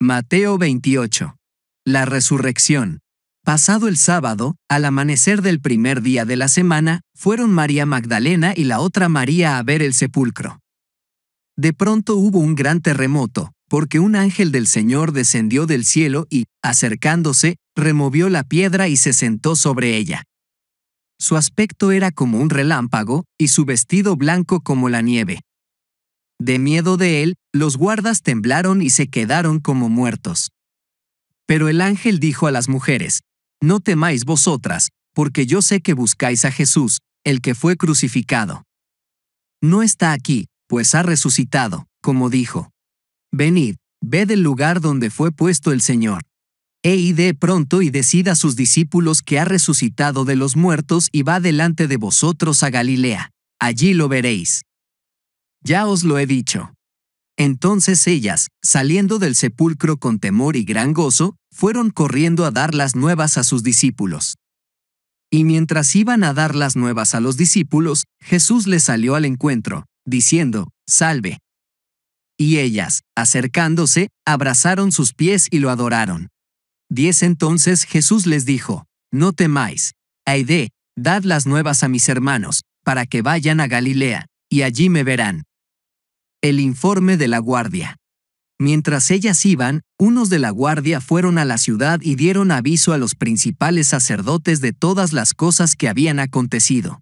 Mateo 28. La resurrección. Pasado el sábado, al amanecer del primer día de la semana, fueron María Magdalena y la otra María a ver el sepulcro. De pronto hubo un gran terremoto, porque un ángel del Señor descendió del cielo y, acercándose, removió la piedra y se sentó sobre ella. Su aspecto era como un relámpago, y su vestido blanco como la nieve. De miedo de él, los guardas temblaron y se quedaron como muertos. Pero el ángel dijo a las mujeres, No temáis vosotras, porque yo sé que buscáis a Jesús, el que fue crucificado. No está aquí, pues ha resucitado, como dijo. Venid, ved el lugar donde fue puesto el Señor. E id pronto y decid a sus discípulos que ha resucitado de los muertos y va delante de vosotros a Galilea. Allí lo veréis. Ya os lo he dicho. Entonces ellas, saliendo del sepulcro con temor y gran gozo, fueron corriendo a dar las nuevas a sus discípulos. Y mientras iban a dar las nuevas a los discípulos, Jesús les salió al encuentro, diciendo, Salve. Y ellas, acercándose, abrazaron sus pies y lo adoraron. Diez entonces Jesús les dijo, No temáis, Aide, dad las nuevas a mis hermanos, para que vayan a Galilea, y allí me verán. El informe de la guardia. Mientras ellas iban, unos de la guardia fueron a la ciudad y dieron aviso a los principales sacerdotes de todas las cosas que habían acontecido.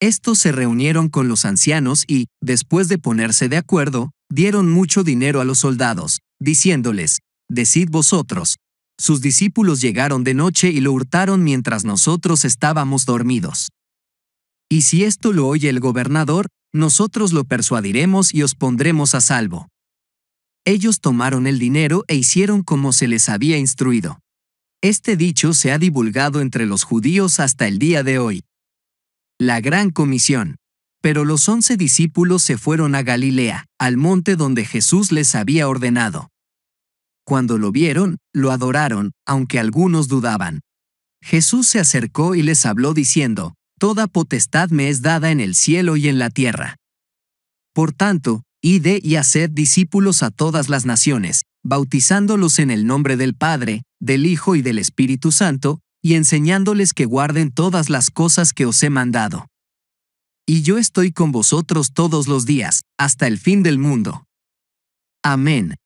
Estos se reunieron con los ancianos y, después de ponerse de acuerdo, dieron mucho dinero a los soldados, diciéndoles, Decid vosotros. Sus discípulos llegaron de noche y lo hurtaron mientras nosotros estábamos dormidos. Y si esto lo oye el gobernador, nosotros lo persuadiremos y os pondremos a salvo. Ellos tomaron el dinero e hicieron como se les había instruido. Este dicho se ha divulgado entre los judíos hasta el día de hoy. La gran comisión. Pero los once discípulos se fueron a Galilea, al monte donde Jesús les había ordenado. Cuando lo vieron, lo adoraron, aunque algunos dudaban. Jesús se acercó y les habló diciendo, Toda potestad me es dada en el cielo y en la tierra. Por tanto, id y haced discípulos a todas las naciones, bautizándolos en el nombre del Padre, del Hijo y del Espíritu Santo, y enseñándoles que guarden todas las cosas que os he mandado. Y yo estoy con vosotros todos los días, hasta el fin del mundo. Amén.